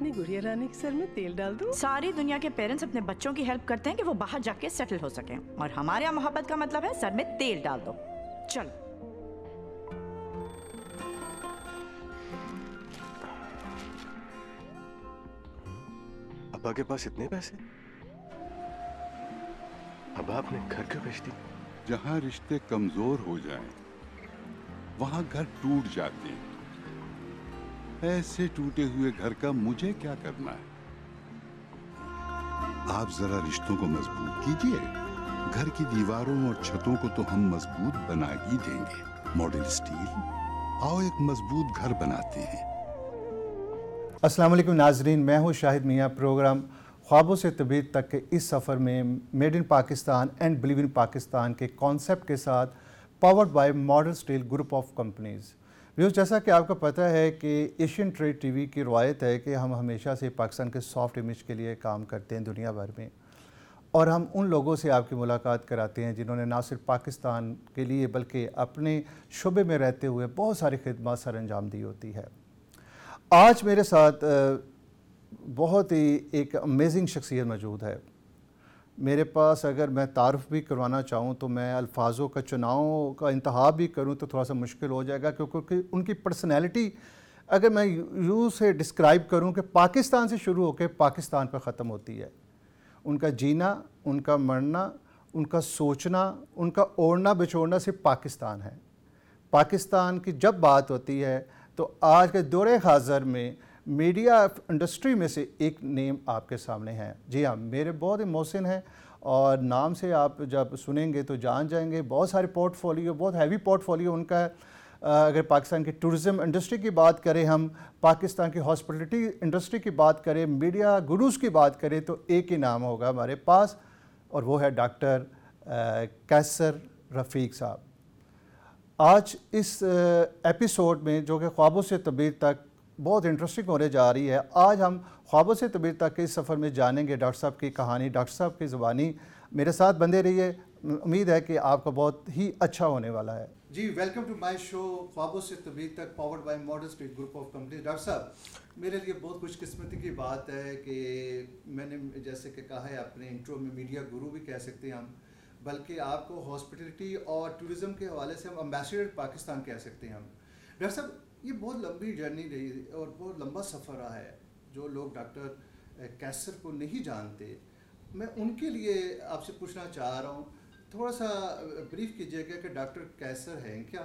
अपनी गुड़िया रानी के सर में तेल डाल दूं? सारी दुनिया के पेरेंट्स अपने बच्चों की हेल्प करते हैं कि वो बाहर जाके सेटल हो सके और हमारे यहाँ मोहब्बत का मतलब है सर में तेल डाल दो चलो अब्बा के पास इतने पैसे अब आपने घर क्यों बेच दी जहाँ रिश्ते कमजोर हो जाएं, वहाँ घर टूट जाते हैं ऐसे टूटे हुए घर का मुझे क्या करना है आप जरा रिश्तों को मजबूत कीजिए घर की दीवारों और छतों को तो हम मजबूत बना ही देंगे मॉडल स्टील आओ एक मजबूत घर बनाते हैं अस्सलाम वालेकुम नाजरीन मैं हूं शाहिद मियां प्रोग्राम ख्वाबों से तबीयत तक के इस सफ़र में made in Pakistan and believe in Pakistan के कॉन्सेप्ट के साथ powered by model steel group of companies news जैसा कि आपको पता है कि एशियन ट्रेड टीवी की रवायत है कि हम हमेशा से पाकिस्तान के सॉफ्ट इमेज के लिए काम करते हैं दुनिया भर में और हम उन लोगों से आपकी मुलाकात कराते हैं जिन्होंने ना सिर्फ पाकिस्तान के लिए बल्कि अपने शुबे में रहते हुए बहुत सारी खदमात सर अंजाम दी होती है आज मेरे साथ बहुत ही एक अमेजिंग शख्सियत मौजूद है मेरे पास अगर मैं तारफ़ भी करवाना चाहूँ तो मैं अल्फाजों का चुनाव का इंतहा भी करूँ तो थोड़ा सा मुश्किल हो जाएगा क्योंकि उनकी पर्सनैलिटी अगर मैं यू से डिस्क्राइब करूँ कि पाकिस्तान से शुरू होकर पाकिस्तान पर ख़त्म होती है उनका जीना उनका मरना उनका सोचना उनका ओढ़ना बिछोड़ना सिर्फ पाकिस्तान है पाकिस्तान की जब बात होती है तो आज के दौरे हाजर में मीडिया इंडस्ट्री में से एक नेम आपके सामने है जी हाँ मेरे बहुत ही मोहसिन हैं और नाम से आप जब सुनेंगे तो जान जाएंगे बहुत सारे पोर्टफोलियो बहुत हैवी पोर्टफोलियो उनका है अगर पाकिस्तान की टूरिज़म इंडस्ट्री की बात करें हम पाकिस्तान की हॉस्पिटलिटी इंडस्ट्री की बात करें मीडिया गुरुज़ की बात करें तो एक ही नाम होगा हमारे पास और वो है डॉक्टर कैसर रफ़ीक साहब आज इस एपिसोड में जो कि ख्वाबों से तबीर तक बहुत इंटरेस्टिंग होने जा रही है आज हम ख्वाबों से तबीर तक के सफ़र में जानेंगे डॉक्टर साहब की कहानी डॉक्टर साहब की ज़ुबानी मेरे साथ बंधे रहिए उम्मीद है कि आपका बहुत ही अच्छा होने वाला है जी वेलकम टू माय शो ख्वाबों से तबीर तक powered by modern state group of company doctor साहब मेरे लिए बहुत खुशकस्मती की बात है कि मैंने जैसे कि कहा है अपने इंट्रो में मीडिया गुरु भी कह सकते हैं हम बल्कि आपको हॉस्पिटलिटी और टूरिज़म के हवाले से हम अम्बेसडर पाकिस्तान कह सकते हैं हम डॉक्टर साहब ये बहुत लंबी जर्नी रही और बहुत लंबा सफ़र रहा है जो लोग डॉक्टर कैसर को नहीं जानते मैं उनके लिए आपसे पूछना चाह रहा हूँ थोड़ा सा ब्रीफ कीजिएगा कि डॉक्टर कैसर हैं क्या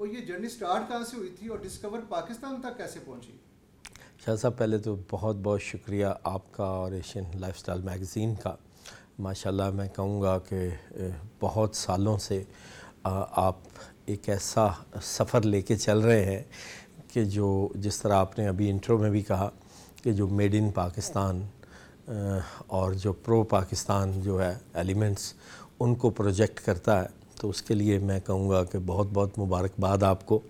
और ये जर्नी स्टार्ट कहाँ से हुई थी और डिस्कवर पाकिस्तान तक कैसे पहुँची शाह साहब पहले तो बहुत बहुत शुक्रिया आपका और एशियन लाइफस्टाइल मैगज़ीन का माशाल्लाह मैं कहूँगा कि बहुत सालों से आप एक ऐसा सफ़र लेके चल रहे हैं कि जो जिस तरह आपने अभी इंट्रो में भी कहा कि जो मेड इन पाकिस्तान और जो प्रो पाकिस्तान जो है एलिमेंट्स उनको प्रोजेक्ट करता है तो उसके लिए मैं कहूँगा कि बहुत बहुत मुबारकबाद आपको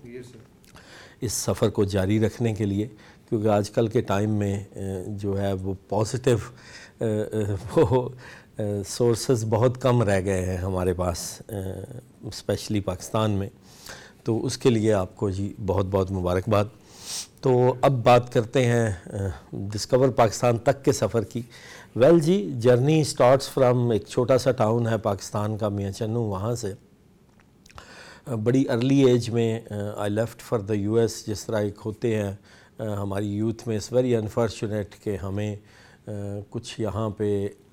इस सफ़र को जारी रखने के लिए क्योंकि आजकल के टाइम में जो है वो पॉजिटिव वो सोर्सेज बहुत कम रह गए हैं हमारे पास स्पेशली पाकिस्तान में तो उसके लिए आपको जी बहुत बहुत मुबारकबाद तो अब बात करते हैं डिस्कवर पाकिस्तान तक के सफ़र की वेल जी जर्नी स्टार्ट्स फ्रॉम एक छोटा सा टाउन है पाकिस्तान का मियाँ चन्नू वहाँ से बड़ी अर्ली एज में I left for the US जिस तरह एक होते हैं हमारी यूथ में इस वेरी अनफॉर्चुनेट कि हमें कुछ यहाँ पे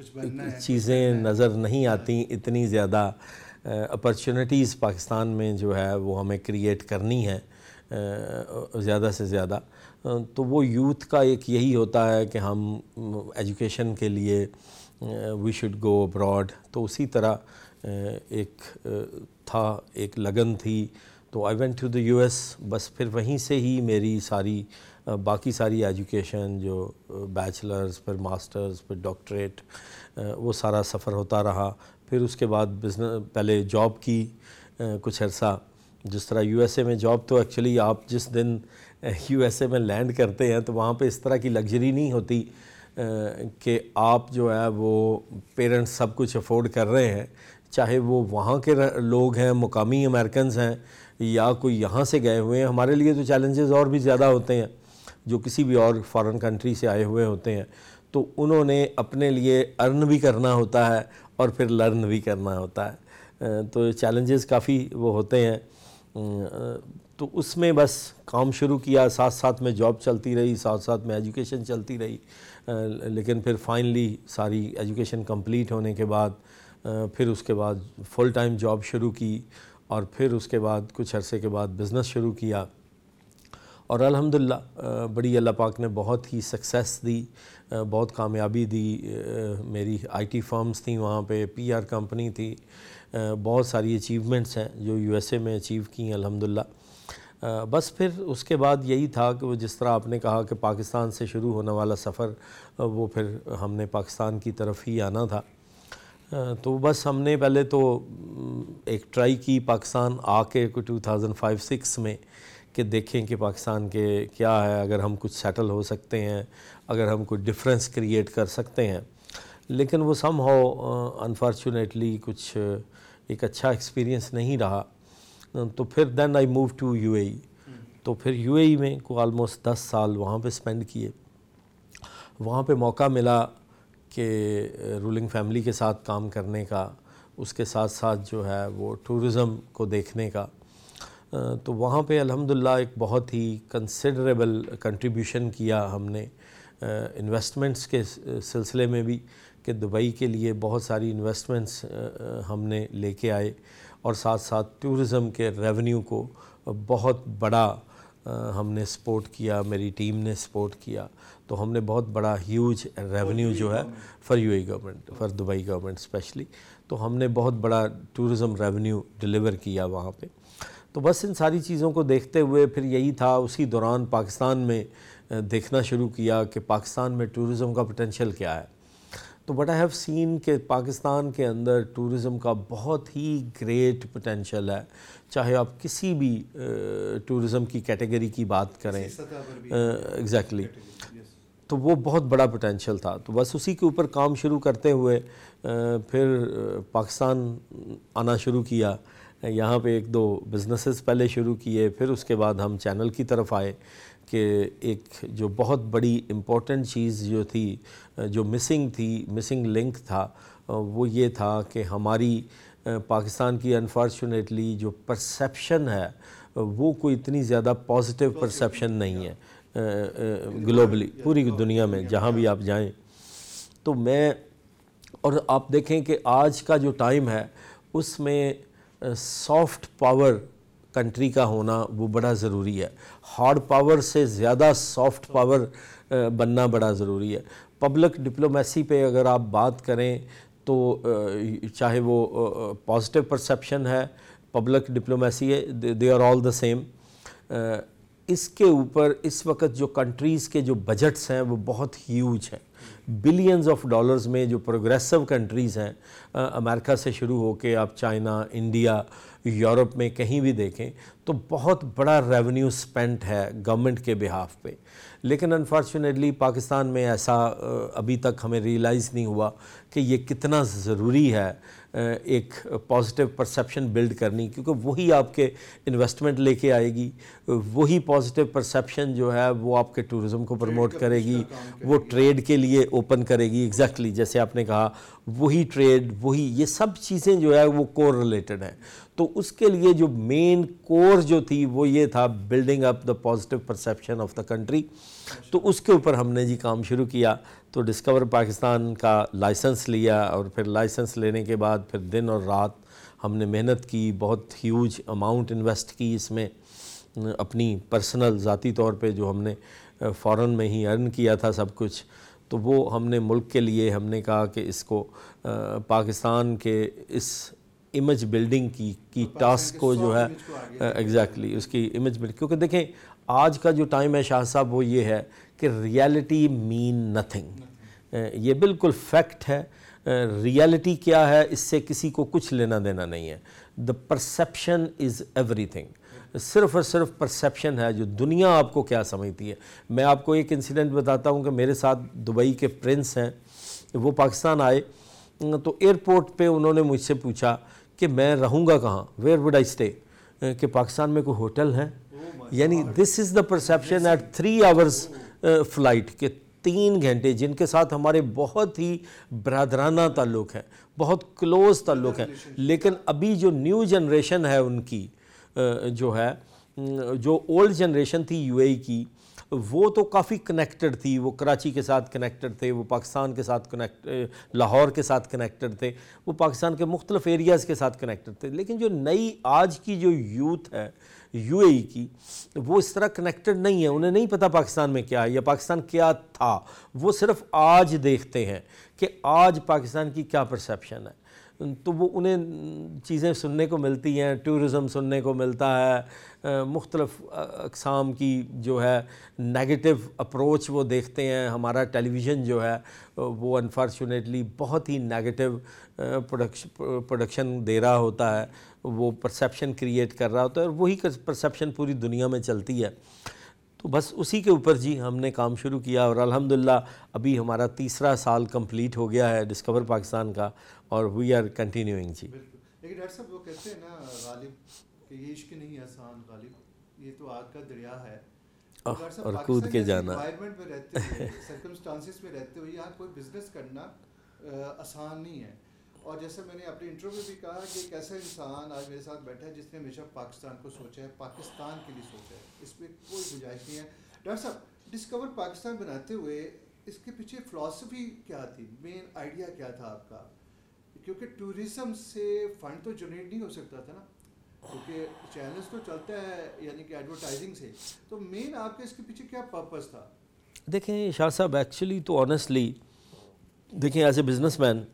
चीज़ें नज़र नहीं आती इतनी ज़्यादा अपॉर्चुनिटीज़ पाकिस्तान में जो है वो हमें क्रिएट करनी है ज़्यादा से ज़्यादा तो वो यूथ का एक यही होता है कि हम एजुकेशन के लिए वी शुड गो अब्रॉड तो उसी तरह एक था एक लगन थी तो I went to the US बस फिर वहीं से ही मेरी सारी बाकी सारी एजुकेशन जो बैचलर्स फिर मास्टर्स फिर डॉक्टरेट वो सारा सफ़र होता रहा फिर उसके बाद बिजनेस पहले जॉब की कुछ अरसा जिस तरह यूएसए में जॉब तो एक्चुअली आप जिस दिन यूएसए में लैंड करते हैं तो वहाँ पे इस तरह की लग्जरी नहीं होती कि आप जो है वो पेरेंट्स सब कुछ अफोर्ड कर रहे हैं चाहे वो वहाँ के लोग हैं मुकामी अमेरिकन हैं या कोई यहाँ से गए हुए हैं हमारे लिए तो चैलेंजेस और भी ज़्यादा होते हैं जो किसी भी और फॉरेन कंट्री से आए हुए होते हैं तो उन्होंने अपने लिए अर्न भी करना होता है और फिर लर्न भी करना होता है तो चैलेंजेस काफ़ी वो होते हैं तो उसमें बस काम शुरू किया साथ साथ में जॉब चलती रही साथ साथ में एजुकेशन चलती रही लेकिन फिर फाइनली सारी एजुकेशन कंप्लीट होने के बाद फिर उसके बाद फुल टाइम जॉब शुरू की और फिर उसके बाद कुछ अरसे के बाद बिज़नेस शुरू किया और अलहमदिल्ला बड़ी अल्लाह पाक ने बहुत ही सक्सेस दी बहुत कामयाबी दी मेरी आईटी फर्म्स थी वहाँ पे पीआर कंपनी थी बहुत सारी अचीवमेंट्स हैं जो यूएसए में अचीव की हैं बस फिर उसके बाद यही था कि वो जिस तरह आपने कहा कि पाकिस्तान से शुरू होने वाला सफ़र वो फिर हमने पाकिस्तान की तरफ ही आना था तो बस हमने पहले तो एक ट्राई की पाकिस्तान आके टू थाउजेंड फाइव सिक्स में कि देखें कि पाकिस्तान के क्या है अगर हम कुछ सेटल हो सकते हैं अगर हम कुछ डिफरेंस क्रिएट कर सकते हैं लेकिन वो सम हो अनफॉर्चुनेटली कुछ uh, एक अच्छा एक्सपीरियंस नहीं रहा तो फिर then I move to UAE तो फिर यूएई e में को आलमोस्ट दस साल वहाँ पे स्पेंड किए वहाँ पे मौका मिला कि रूलिंग uh, फैमिली के साथ काम करने का उसके साथ साथ जो है वो टूरिज़म को देखने का तो वहाँ पे अल्हम्दुलिल्लाह एक बहुत ही कंसिडरेबल कंट्रीब्यूशन किया हमने इन्वेस्टमेंट्स के सिलसिले में भी कि दुबई के लिए बहुत सारी इन्वेस्टमेंट्स हमने लेके आए और साथ साथ टूरिज़म के रेवेन्यू को बहुत बड़ा हमने सपोर्ट किया मेरी टीम ने सपोर्ट किया तो हमने बहुत बड़ा ह्यूज रेवेन्यू जो है for you government for Dubai government specially तो हमने बहुत बड़ा टूरिज़म रेवेन्यू डिलीवर किया वहाँ पर तो बस इन सारी चीज़ों को देखते हुए फिर यही था उसी दौरान पाकिस्तान में देखना शुरू किया कि पाकिस्तान में टूरिज़म का पोटेंशल क्या है तो बट आई हैव सीन के पाकिस्तान के अंदर टूरिज़म का बहुत ही ग्रेट पोटेंशल है चाहे आप किसी भी टूरिज़म की कैटेगरी की बात करें एग्जैक्टली तो वो बहुत बड़ा पोटेंशल था तो बस उसी के ऊपर काम शुरू करते हुए फिर पाकिस्तान आना शुरू किया यहाँ पे एक दो बिजनेसेस पहले शुरू किए फिर उसके बाद हम चैनल की तरफ आए कि एक जो बहुत बड़ी इम्पोर्टेंट चीज़ जो थी जो मिसिंग थी मिसिंग लिंक था वो ये था कि हमारी पाकिस्तान की अनफॉर्चुनेटली जो परसेप्शन है वो कोई इतनी ज़्यादा पॉजिटिव परसेप्शन नहीं है ग्लोबली पूरी दुनिया में जहाँ भी आप जाएं तो मैं और आप देखें कि आज का जो टाइम है उसमें सॉफ्ट पावर कंट्री का होना वो बड़ा ज़रूरी है हार्ड पावर से ज़्यादा सॉफ्ट पावर बनना बड़ा ज़रूरी है पब्लिक डिप्लोमेसी पे अगर आप बात करें तो चाहे वो पॉजिटिव परसेप्शन है पब्लिक डिप्लोमेसी है they are all the same इसके ऊपर इस वक्त जो कंट्रीज़ के जो बजट्स हैं वो बहुत ह्यूज हैं बिलियंस ऑफ डॉलर्स में जो प्रोग्रेसिव कंट्रीज़ हैं अमेरिका से शुरू होकर आप चाइना इंडिया यूरोप में कहीं भी देखें तो बहुत बड़ा रेवेन्यू स्पेंट है गवर्नमेंट के बिहाफ पे लेकिन अनफॉर्चुनेटली पाकिस्तान में ऐसा अभी तक हमें रियलाइज़ नहीं हुआ कि ये कितना ज़रूरी है एक पॉजिटिव परसेप्शन बिल्ड करनी क्योंकि वही आपके इन्वेस्टमेंट लेके आएगी वही पॉजिटिव परसेप्शन जो है वो आपके टूरिज़म को प्रमोट करेगी वो ट्रेड के लिए ओपन करेगी एग्जैक्टली exactly, जैसे आपने कहा वही ट्रेड वही ये सब चीज़ें जो है वो कोर रिलेटेड हैं तो उसके लिए जो मेन कोर जो थी वो ये था building up the positive perception of the country तो उसके ऊपर हमने जी काम शुरू किया तो डिस्कवर पाकिस्तान का लाइसेंस लिया और फिर लाइसेंस लेने के बाद फिर दिन और रात हमने मेहनत की बहुत ह्यूज अमाउंट इन्वेस्ट की इसमें अपनी पर्सनल ज़ाती तौर पे जो हमने फ़ौर में ही अर्न किया था सब कुछ तो वो हमने मुल्क के लिए हमने कहा कि इसको पाकिस्तान के इस इमेज बिल्डिंग की की तो टास्क को जो है एग्जैक्टली exactly, उसकी इमेज बिल्डिंग क्योंकि देखें आज का जो टाइम है शाह साहब वो ये है कि रियलिटी मीन नथिंग ये बिल्कुल फैक्ट है रियलिटी क्या है इससे किसी को कुछ लेना देना नहीं है the perception is everything सिर्फ और सिर्फ परसेप्शन है जो दुनिया आपको क्या समझती है मैं आपको एक इंसिडेंट बताता हूँ कि मेरे साथ दुबई के प्रिंस हैं वो पाकिस्तान आए तो एयरपोर्ट पे उन्होंने मुझसे पूछा कि मैं रहूँगा कहाँ वेयर वुड आई स्टे कि पाकिस्तान में कोई होटल है यानी this is the perception at three hours flight के तीन घंटे जिनके साथ हमारे बहुत ही बरदराना ताल्लुक है बहुत क्लोज ताल्लुक है लेकिन अभी जो न्यू जनरेशन है उनकी जो है जो ओल्ड जनरेशन थी यूएई e की वो तो काफ़ी कनेक्टेड थी वो कराची के साथ कनेक्टेड थे वो पाकिस्तान के साथ कनेक्ट लाहौर के साथ कनेक्टेड थे वो पाकिस्तान के मुख्तलिफ एरियाज़ के साथ कनेक्टेड थे लेकिन जो नई आज की जो यूथ है यूएई e की वो इस तरह कनेक्टेड नहीं है उन्हें नहीं पता पाकिस्तान में क्या है या पाकिस्तान क्या था वो सिर्फ आज देखते हैं कि आज पाकिस्तान की क्या परसेप्शन है तो वो उन्हें चीज़ें सुनने को मिलती हैं टूरिज़म सुनने को मिलता है मुख्तलफ़ अकसाम की जो है नेगेटिव अप्रोच वो देखते हैं हमारा टेलीविज़न जो है वो अनफॉर्चुनेटली बहुत ही नेगेटिव प्रोडक्शन दे रहा होता है वो परसेप्शन क्रिएट कर रहा होता है और वही परसेप्शन पूरी दुनिया में चलती है तो बस उसी के ऊपर जी हमने काम शुरू किया और अल्हम्दुलिल्लाह अभी हमारा तीसरा साल कंप्लीट हो गया है डिस्कवर पाकिस्तान का और वी आर कंटिन्यूइंग जी लेकिन डॉक्टर साहब वो कहते हैं ना गालिब कि ये इश्क नहीं आसान गालिब ये तो आग का दरिया है तो और कूद के जाना एनवायरनमेंट में रहते हुए सरकमस्टेंसेस में रहते हुए यहाँ कोई बिजनेस करना आसान नहीं है और जैसे मैंने अपने इंटरव्यू में भी कहा कि एक ऐसा इंसान आज मेरे साथ बैठा है जिसने हमेशा पाकिस्तान को सोचा है पाकिस्तान के लिए सोचा है इसमें कोई गुंजाइश नहीं है डॉक्टर साहब डिस्कवर पाकिस्तान बनाते हुए इसके पीछे फ़िलासफ़ी क्या थी मेन आइडिया क्या था आपका क्योंकि टूरिज़म से फ़ंड तो जनरेट नहीं हो सकता था ना क्योंकि चैनल्स तो चलता है यानी कि एडवर्टाइजिंग से तो मेन आपके इसके पीछे क्या पर्पज़ था देखें शाह साहब एक्चुअली तो ऑनेस्टली देखें एज ए बिजनेसमैन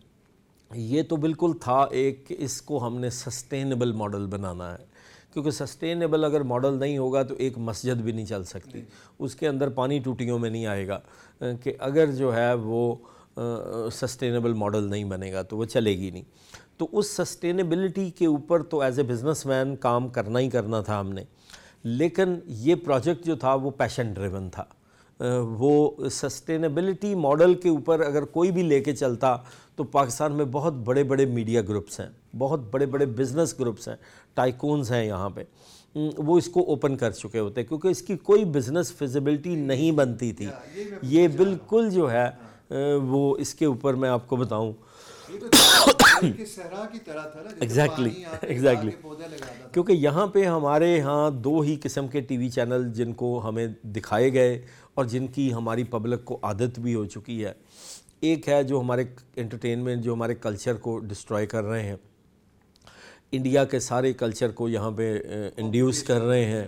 ये तो बिल्कुल था एक इसको हमने सस्टेनेबल मॉडल बनाना है क्योंकि सस्टेनेबल अगर मॉडल नहीं होगा तो एक मस्जिद भी नहीं चल सकती उसके अंदर पानी टूटियों में नहीं आएगा कि अगर जो है वो सस्टेनेबल मॉडल नहीं बनेगा तो वो चलेगी नहीं तो उस सस्टेनेबिलिटी के ऊपर तो एज ए बिजनेस काम करना ही करना था हमने लेकिन ये प्रोजेक्ट जो था वो पैशन ड्रिवन था वो सस्टेनेबिलिटी मॉडल के ऊपर अगर कोई भी लेके चलता तो पाकिस्तान में बहुत बड़े बड़े मीडिया ग्रुप्स हैं बहुत बड़े बड़े बिजनेस ग्रुप्स हैं टाइकून्स हैं यहाँ पे वो इसको ओपन कर चुके होते क्योंकि इसकी कोई बिज़नेस फिजिबिलिटी नहीं बनती थी ये बिल्कुल जो है वो इसके ऊपर मैं आपको बताऊँ एग्जैक्टली तो एग्जैक्टली क्योंकि यहाँ पे हमारे यहाँ दो ही किस्म के टीवी चैनल जिनको हमें दिखाए गए और जिनकी हमारी पब्लिक को आदत भी हो चुकी है एक है जो हमारे एंटरटेनमेंट जो हमारे कल्चर को डिस्ट्रॉय कर रहे हैं इंडिया के सारे कल्चर को यहाँ पे इंड्यूस कर रहे हैं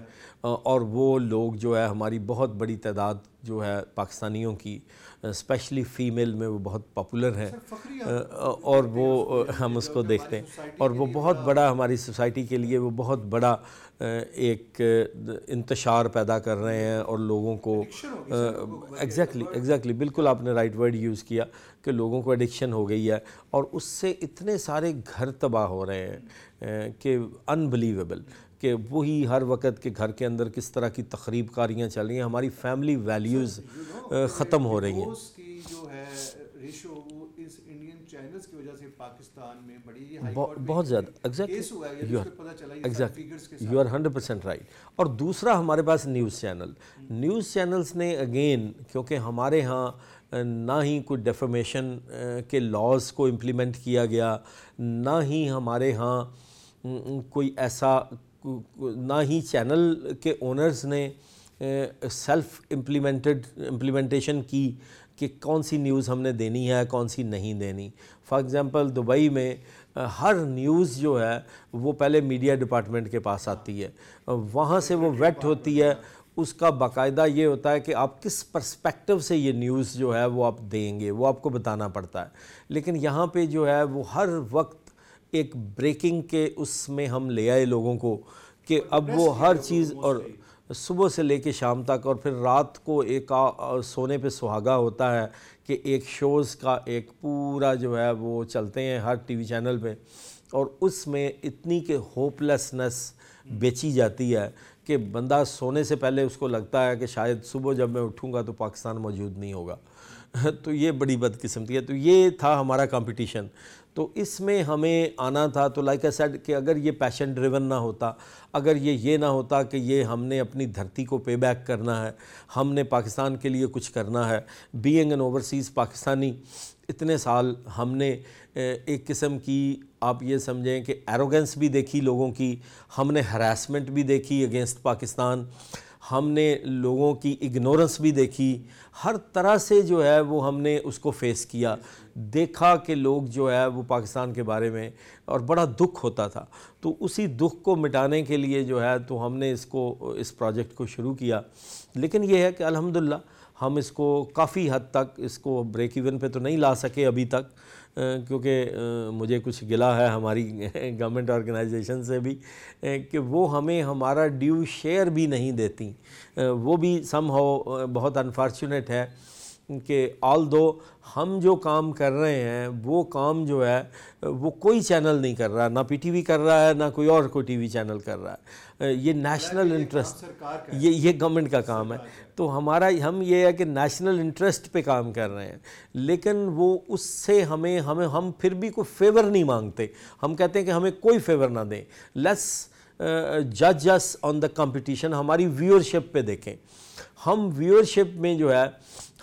और वो लोग जो है हमारी बहुत बड़ी तादाद जो है पाकिस्तानियों की स्पेशली फ़ीमेल में वो बहुत पॉपुलर है और वो हम उसको देखते हैं और वो बहुत बड़ा हमारी सोसाइटी के लिए वो बहुत बड़ा एक इंतशार पैदा कर रहे हैं और लोगों को एग्जैक्टली एग्जैक्टली बिल्कुल आपने राइट वर्ड यूज़ किया कि लोगों को एडिक्शन हो गई है और उससे इतने सारे घर तबाह हो रहे हैं कि अनबिलीवेबल कि वही हर वक्त के घर के अंदर किस तरह की तकरीब कारियाँ चल रही हैं हमारी फैमिली वैल्यूज़ ख़त्म हो रही हैं फिगर्स की वजह से पाकिस्तान में बड़ी हाई बहुत, ज़्यादा exactly you are hundred percent right और दूसरा हमारे पास न्यूज़ चैनल न्यूज़ चैनल्स ने अगेन क्योंकि हमारे यहाँ ना ही कोई डेफोमेशन के लॉज को इम्प्लीमेंट किया गया ना ही हमारे यहाँ कोई ऐसा ना ही चैनल के ओनर्स ने सेल्फ इम्प्लीमेंटेड इम्प्लीमेंटेशन की कि कौन सी न्यूज़ हमने देनी है कौन सी नहीं देनी फॉर एग्ज़ाम्पल दुबई में हर न्यूज़ जो है वो पहले मीडिया डिपार्टमेंट के पास आती है वहाँ से वो वेट होती है उसका बाकायदा ये होता है कि आप किस परस्पेक्टिव से ये न्यूज़ जो है वो आप देंगे वो आपको बताना पड़ता है लेकिन यहाँ पे जो है वो हर वक्त एक ब्रेकिंग के उसमें हम ले आए लोगों को कि अब वो हर चीज़ और सुबह से ले शाम तक और फिर रात को एक आ, सोने पे सुहागा होता है कि एक शोज़ का एक पूरा जो है वो चलते हैं हर टीवी चैनल पे और उसमें इतनी के होपलेसनेस बेची जाती है कि बंदा सोने से पहले उसको लगता है कि शायद सुबह जब मैं उठूँगा तो पाकिस्तान मौजूद नहीं होगा तो ये बड़ी बदकिस्मती है तो ये था हमारा कंपटीशन तो इसमें हमें आना था तो लाइक आई सेड कि अगर ये पैशन ड्रिवन ना होता अगर ये ये ना होता कि ये हमने अपनी धरती को पे बैक करना है हमने पाकिस्तान के लिए कुछ करना है बीइंग एन ओवरसीज़ पाकिस्तानी इतने साल हमने एक किस्म की आप ये समझें कि एरोगेंस भी देखी लोगों की हमने हरासमेंट भी देखी अगेंस्ट पाकिस्तान हमने लोगों की इग्नोरेंस भी देखी हर तरह से जो है वो हमने उसको फेस किया देखा कि लोग जो है वो पाकिस्तान के बारे में और बड़ा दुख होता था तो उसी दुख को मिटाने के लिए जो है तो हमने इसको इस प्रोजेक्ट को शुरू किया लेकिन ये है कि अलहमदिल्ला हम इसको काफ़ी हद तक इसको ब्रेक इवन पे तो नहीं ला सके अभी तक क्योंकि मुझे कुछ गिला है हमारी गवर्नमेंट ऑर्गेनाइजेशन से भी कि वो हमें हमारा ड्यू शेयर भी नहीं देती वो भी सम हो बहुत अनफॉर्चुनेट है कि ऑल दो हम जो काम कर रहे हैं वो काम जो है वो कोई चैनल नहीं कर रहा ना पीटीवी कर रहा है ना कोई और कोई टीवी चैनल कर रहा है ये नेशनल इंटरेस्ट ये ये गवर्नमेंट का काम है तो हमारा हम ये है कि नेशनल इंटरेस्ट पे काम कर रहे हैं लेकिन वो उससे हमें हमें हम फिर भी कोई फेवर नहीं मांगते हम कहते हैं कि हमें कोई फेवर ना दें लेस जज अस ऑन द कंपटीशन हमारी व्यूअरशिप पे देखें हम व्यूअरशिप में जो है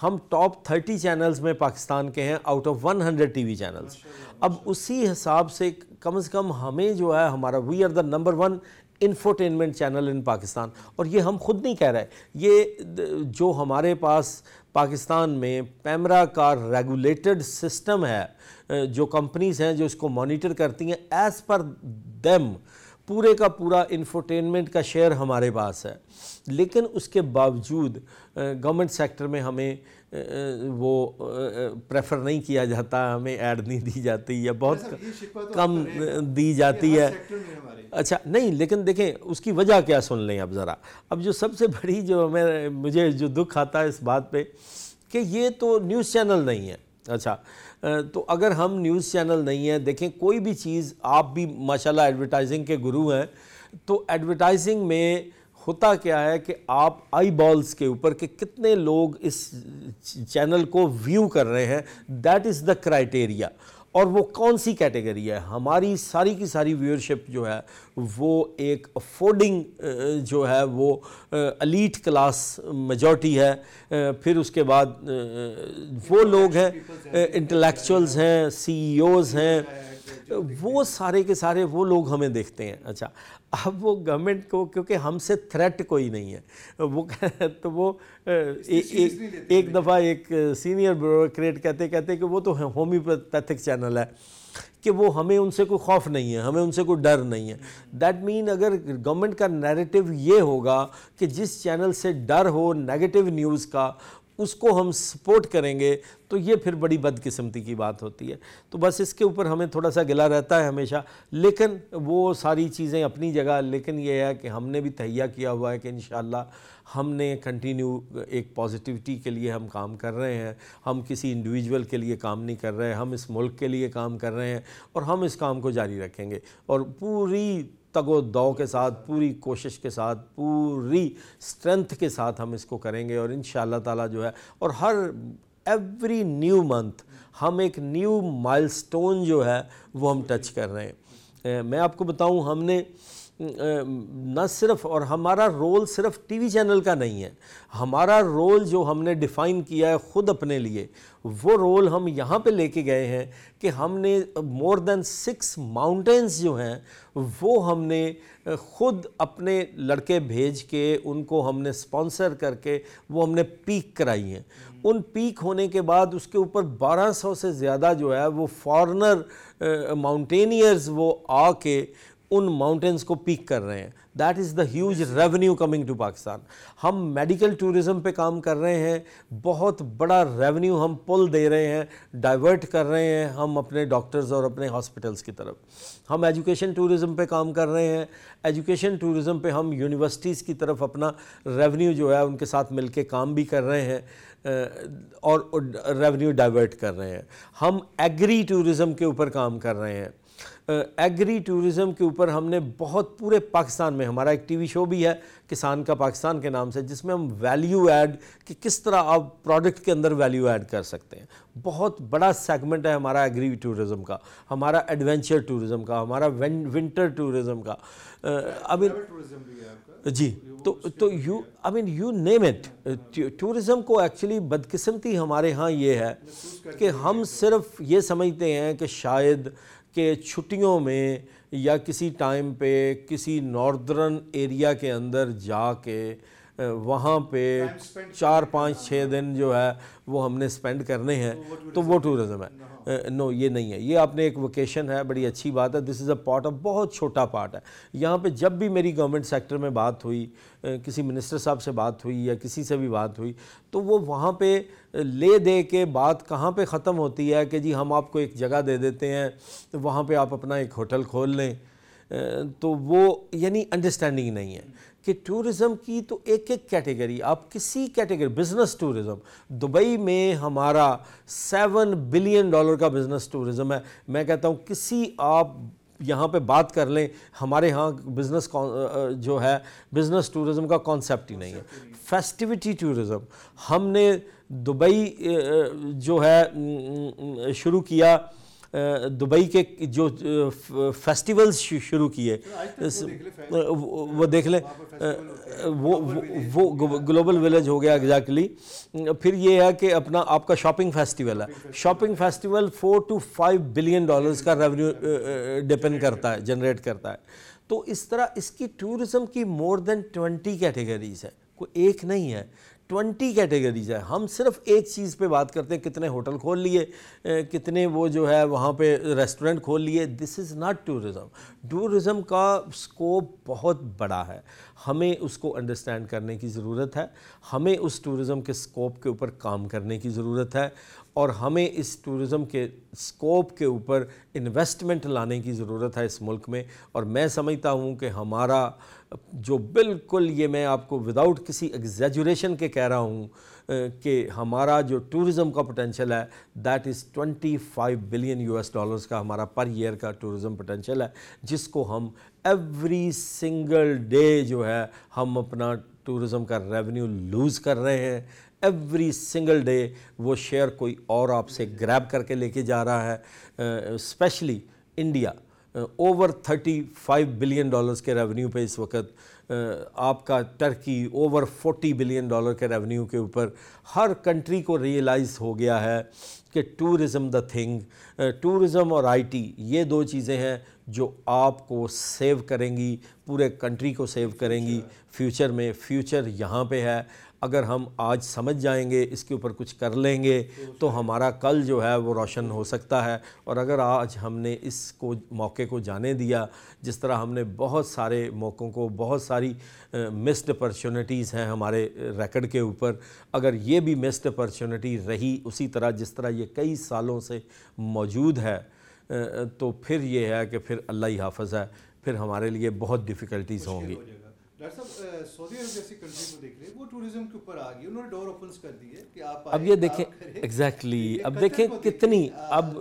हम टॉप थर्टी चैनल्स में पाकिस्तान के हैं out of one hundred T V channels अब उसी हिसाब से कम से कम हमें जो है हमारा we are the number one infotainment channel in Pakistan और ये हम खुद नहीं कह रहे ये जो हमारे पास पाकिस्तान में पैमरा का रेगुलेटेड सिस्टम है जो कंपनीज़ हैं जो इसको मॉनिटर करती हैं एज़ पर देम पूरे का पूरा इन्फोटेनमेंट का शेयर हमारे पास है लेकिन उसके बावजूद गवर्नमेंट सेक्टर में हमें वो प्रेफर नहीं किया जाता हमें ऐड नहीं दी जाती या बहुत तो कम दी जाती है अच्छा नहीं लेकिन देखें उसकी वजह क्या सुन लें अब ज़रा अब जो सबसे बड़ी जो हमें मुझे जो दुख आता है इस बात पे कि ये तो न्यूज़ चैनल नहीं है अच्छा तो अगर हम न्यूज़ चैनल नहीं हैं देखें कोई भी चीज़ आप भी माशाल्लाह एडवर्टाइजिंग के गुरु हैं तो एडवर्टाइजिंग में होता क्या है कि आप आई बॉल्स के ऊपर कि कितने लोग इस चैनल को व्यू कर रहे हैं दैट इज़ द क्राइटेरिया और वो कौन सी कैटेगरी है हमारी सारी की सारी व्यूअरशिप जो है वो एक अफोर्डिंग जो है वो अलीट क्लास मेजॉरिटी है फिर उसके बाद वो लोग हैं इंटेलेक्चुअल्स हैं सीईओज e हैं वो सारे के सारे वो लोग हमें देखते हैं अच्छा अब वो गवर्नमेंट को क्योंकि हमसे थ्रेट कोई नहीं है वो तो वो ए, एक एक दफ़ा एक सीनियर ब्यूरोक्रेट कहते कहते कि वो तो होम्योपैथिक चैनल है कि वो हमें उनसे कोई खौफ नहीं है हमें उनसे कोई डर नहीं है दैट मीन अगर गवर्नमेंट का नैरेटिव ये होगा कि जिस चैनल से डर हो नेगेटिव न्यूज़ का उसको हम सपोर्ट करेंगे तो ये फिर बड़ी बदकिस्मती की बात होती है तो बस इसके ऊपर हमें थोड़ा सा गिला रहता है हमेशा लेकिन वो सारी चीज़ें अपनी जगह लेकिन ये है कि हमने भी तहिया किया हुआ है कि इन हमने कंटिन्यू एक पॉजिटिविटी के लिए हम काम कर रहे हैं हम किसी इंडिविजुअल के लिए काम नहीं कर रहे हैं हम इस मुल्क के लिए काम कर रहे हैं और हम इस काम को जारी रखेंगे और पूरी तगो दौ के साथ पूरी कोशिश के साथ पूरी स्ट्रेंथ के साथ हम इसको करेंगे और इन ताला जो है और हर एवरी न्यू मंथ हम एक न्यू माइलस्टोन जो है वो हम टच कर रहे हैं मैं आपको बताऊं हमने न सिर्फ और हमारा रोल सिर्फ टीवी चैनल का नहीं है हमारा रोल जो हमने डिफ़ाइन किया है ख़ुद अपने लिए वो रोल हम यहाँ पे लेके गए हैं कि हमने मोर देन सिक्स माउंटेंस जो हैं वो हमने ख़ुद अपने लड़के भेज के उनको हमने स्पॉन्सर करके वो हमने पीक कराई हैं हम्म। उन पीक होने के बाद उसके ऊपर 1200 से ज़्यादा जो है वो फॉरनर माउंटेनियर्स वो आके उन माउंटेंस को पीक कर रहे हैं that is the huge revenue coming to Pakistan हम मेडिकल टूरिज़्म पे काम कर रहे हैं बहुत बड़ा रेवेन्यू हम पुल दे रहे हैं डाइवर्ट कर रहे हैं हम अपने डॉक्टर्स और अपने हॉस्पिटल्स की तरफ हम एजुकेशन टूरिज़्म पे काम कर रहे हैं एजुकेशन टूरिज़्म पे हम यूनिवर्सिटीज़ की तरफ अपना रेवेन्यू जो है उनके साथ मिल काम भी कर रहे हैं और रेवेन्यू डाइवर्ट कर रहे हैं हम एग्री टूरिज़म के ऊपर काम कर रहे हैं एग्री टूरिज़म के ऊपर हमने बहुत पूरे पाकिस्तान में हमारा एक टीवी शो भी है किसान का पाकिस्तान के नाम से जिसमें हम वैल्यू ऐड कि किस तरह आप प्रोडक्ट के अंदर वैल्यू ऐड कर सकते हैं बहुत बड़ा सेगमेंट है हमारा एग्री टूरिज़म का हमारा एडवेंचर टूरिज़म का हमारा विंटर टूरिज़म का आई मीन जी तो तो you I mean you name it tourism को एक्चुअली बदकिस्मती हमारे यहाँ ये है कि हम सिर्फ ये समझते हैं कि शायद के छुट्टियों में या किसी टाइम पे किसी नॉर्दर्न एरिया के अंदर जा के वहाँ पे चार पाँच छः दिन जो है वो हमने स्पेंड करने हैं तो वो टूरिज़म तो है नो हाँ। ये नहीं है ये आपने एक वोकेशन है बड़ी अच्छी बात है this is a part of बहुत छोटा पार्ट है यहाँ पे जब भी मेरी गवर्नमेंट सेक्टर में बात हुई किसी मिनिस्टर साहब से बात हुई या किसी से भी बात हुई तो वो वहाँ पे ले दे के बात कहाँ पे ख़त्म होती है कि जी हम आपको एक जगह दे देते हैं तो वहाँ पर आप अपना एक होटल खोल लें तो वो यानी अंडरस्टैंडिंग नहीं है कि टूरिज़म की तो एक एक कैटेगरी आप किसी कैटेगरी बिज़नेस टूरिज़म दुबई में हमारा सेवन बिलियन डॉलर का बिज़नेस टूरिज़म है मैं कहता हूँ किसी आप यहाँ पे बात कर लें हमारे यहाँ बिज़नेस जो है बिज़नेस टूरिज़म का कॉन्सेप्ट ही नहीं है फेस्टिविटी टूरिज़म हमने दुबई जो है शुरू किया दुबई के जो फेस्टिवल्स शुरू किए तो वो, वो देख लें वो वो ग्लोबल विलेज हो गया एग्जैक्टली फिर ये है कि अपना आपका शॉपिंग फेस्टिवल है shopping festival four two five billion dollars का रेवेन्यू डिपेंड करता है जनरेट करता है तो इस तरह इसकी टूरिज़्म की मोर देन ट्वेंटी कैटेगरीज है कोई एक नहीं है ट्वेंटी कैटेगरीज है हम सिर्फ एक चीज़ पे बात करते हैं कितने होटल खोल लिए कितने वो जो है वहाँ पे रेस्टोरेंट खोल लिए this is not tourism tourism का स्कोप बहुत बड़ा है हमें उसको अंडरस्टैंड करने की ज़रूरत है हमें उस टूरिज़म के स्कोप के ऊपर काम करने की ज़रूरत है और हमें इस टूरिज़म के स्कोप के ऊपर इन्वेस्टमेंट लाने की ज़रूरत है इस मुल्क में और मैं समझता हूँ कि हमारा जो बिल्कुल ये मैं आपको विदाउट किसी एग्जेजुरेशन के कह रहा हूँ कि हमारा जो टूरिज़म का पोटेंशियल है that is 25 billion US dollars का हमारा पर ईयर का टूरिज़म पोटेंशियल है जिसको हम एवरी सिंगल डे जो है हम अपना टूरिज़म का रेवेन्यू लूज़ कर रहे हैं एवरी सिंगल डे वो शेयर कोई और आपसे ग्रैब करके लेके जा रहा है specially India over thirty five billion dollars के रेवेन्यू पे इस वक्त आपका Turkey over forty billion dollar के रेवेन्यू के ऊपर हर कंट्री को रियलाइज़ हो गया है कि टूरिज़म द थिंग टूरिज़म और आईटी ये दो चीज़ें हैं जो आपको सेव करेंगी पूरे कंट्री को सेव करेंगी फ्यूचर अच्छा। में फ्यूचर यहाँ पे है अगर हम आज समझ जाएंगे इसके ऊपर कुछ कर लेंगे तो हमारा कल जो है वो रोशन हो सकता है और अगर आज हमने इसको मौके को जाने दिया जिस तरह हमने बहुत सारे मौक़ों को बहुत सारी मिस्ड अपॉर्चुनिटीज़ हैं हमारे रिकॉर्ड के ऊपर अगर ये भी मिस्ड अपॉर्चुनिटी रही उसी तरह जिस तरह ये कई सालों से मौजूद है तो फिर ये है कि फिर अल्लाह ही है फिर हमारे लिए बहुत डिफ़िकल्टीज़ होंगी अब ये देखें एग्जैक्टली अब देखें कितनी अब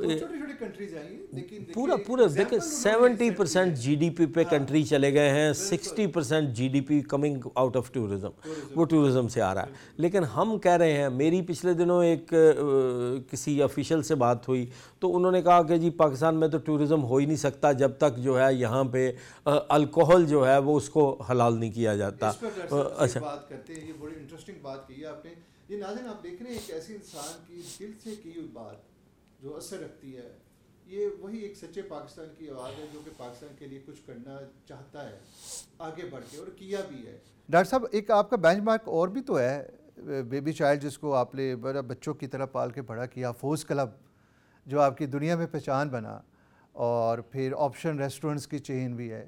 पूरा पूरा देखें सेवेंटी परसेंट जी पे कंट्री हाँ। चले गए हैं सिक्सटी परसेंट जी कमिंग आउट ऑफ टूरिज्म वो टूरिज्म से आ रहा है लेकिन हम कह रहे हैं मेरी पिछले दिनों एक किसी ऑफिशियल से बात हुई तो उन्होंने कहा कि जी पाकिस्तान में तो टूरिज़्म हो ही नहीं सकता जब तक जो है यहाँ पे अल्कोहल जो है वो उसको हलाल नहीं नहीं किया जाता तो अच्छा बात करते हैं ये बड़ी इंटरेस्टिंग बात कही आपने ये नाजन आप देख रहे हैं एक ऐसे इंसान की दिल से की हुई बात जो असर रखती है ये वही एक सच्चे पाकिस्तान की आवाज़ है जो कि पाकिस्तान के लिए कुछ करना चाहता है आगे बढ़ के और किया भी है डॉक्टर साहब एक आपका बेंच और भी तो है बेबी चाइल्ड जिसको आपने बड़ा बच्चों की तरह पाल के बड़ा किया फोज क्लब जो आपकी दुनिया में पहचान बना और फिर ऑप्शन रेस्टोरेंट्स की चेन भी है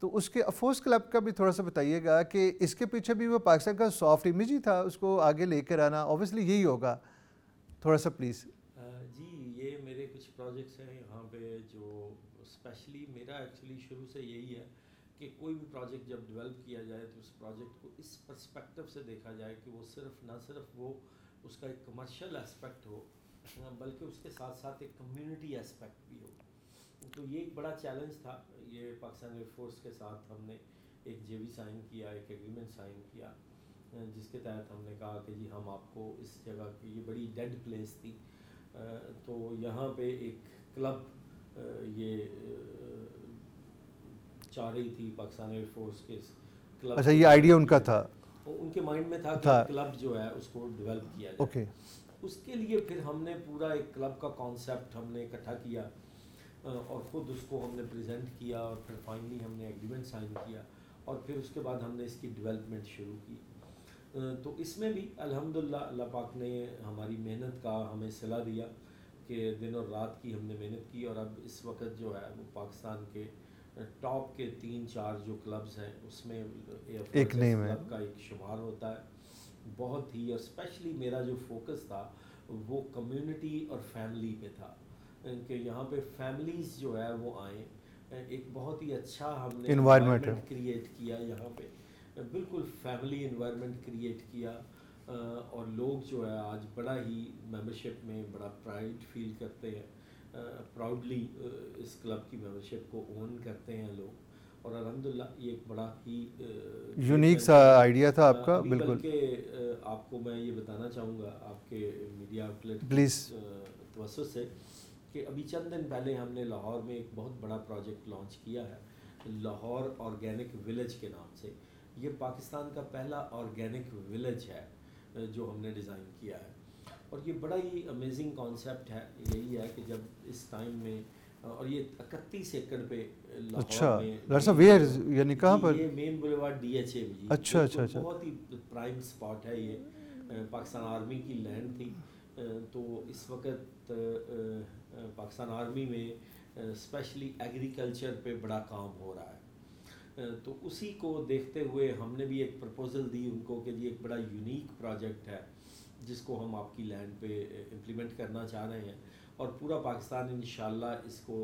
तो उसके अफोज क्लब का भी थोड़ा सा बताइएगा कि इसके पीछे भी वो पाकिस्तान का सॉफ्ट इमेज ही था उसको आगे लेकर आना ऑब्वियसली यही होगा थोड़ा सा प्लीज़ जी ये मेरे कुछ प्रोजेक्ट्स हैं यहाँ पे जो स्पेशली मेरा एक्चुअली शुरू से यही है कि कोई भी प्रोजेक्ट जब डेवलप किया जाए तो उस प्रोजेक्ट को इस परस्पेक्टिव से देखा जाए कि वो सिर्फ ना सिर्फ वो उसका एक कमर्शियल एस्पेक्ट हो बल्कि उसके साथ साथ एक कम्युनिटी एस्पेक्ट भी हो तो ये एक बड़ा चैलेंज था ये पाकिस्तान एयरफोर्स के साथ हमने एक जे साइन किया एक एग्रीमेंट साइन किया जिसके तहत हमने कहा कि जी हम आपको इस जगह की ये बड़ी डेड प्लेस थी तो यहाँ पे एक क्लब ये चाह रही थी पाकिस्तान एयरफोर्स के क्लब अच्छा ये आइडिया उनका था उनके माइंड में था, था। कि क्लब जो है उसको डेवलप किया जाए ओके उसके लिए फिर हमने पूरा एक क्लब का कॉन्सेप्ट हमने इकट्ठा किया और ख़ुद उसको हमने प्रेजेंट किया और फिर फाइनली हमने एग्रीमेंट साइन किया और फिर उसके बाद हमने इसकी डेवलपमेंट शुरू की तो इसमें भी अल्हम्दुलिल्लाह अल्लाह पाक ने हमारी मेहनत का हमें सलाह दिया कि दिन और रात की हमने मेहनत की और अब इस वक्त जो है वो पाकिस्तान के टॉप के तीन चार जो क्लब्स हैं उसमें एक नेम है का एक शुमार होता है बहुत ही और स्पेशली मेरा जो फोकस था वो कम्युनिटी और फैमिली पे था कि यहाँ पे फैमिलीज़ जो है वो आए एक बहुत ही अच्छा हमने इन्वायरमेंट क्रिएट किया यहाँ पे बिल्कुल फैमिली इन्वायरमेंट क्रिएट किया और लोग जो है आज बड़ा ही मेंबरशिप में बड़ा प्राइड फील करते हैं प्राउडली इस क्लब की मेंबरशिप को ओन करते हैं लोग और अलहमदिल्ला ये एक बड़ा ही यूनिक सा आइडिया था आपका बिल्कुल के आपको मैं ये बताना चाहूँगा आपके मीडिया आउटलेट प्लीज़ से कि अभी चंद दिन पहले हमने लाहौर में एक बहुत बड़ा प्रोजेक्ट लॉन्च किया है लाहौर ऑर्गेनिक विलेज के नाम से ये पाकिस्तान का पहला ऑर्गेनिक विलेज है जो हमने डिज़ाइन किया है और ये बड़ा ही अमेजिंग कॉन्सेप्ट है यही है कि जब इस टाइम में और ये इकतीस एकड़ पे अच्छा यानी कहाँ पर ये main boulevard D H A में अच्छा अच्छा अच्छा बहुत ही प्राइम स्पॉट है ये पाकिस्तान आर्मी की लैंड थी तो इस वक्त पाकिस्तान आर्मी में स्पेशली एग्रीकल्चर पे बड़ा काम हो रहा है तो उसी को देखते हुए हमने भी एक प्रपोज़ल दी उनको के लिए एक बड़ा यूनिक प्रोजेक्ट है जिसको हम आपकी लैंड पे इम्प्लीमेंट करना चाह रहे हैं और पूरा पाकिस्तान इन इसको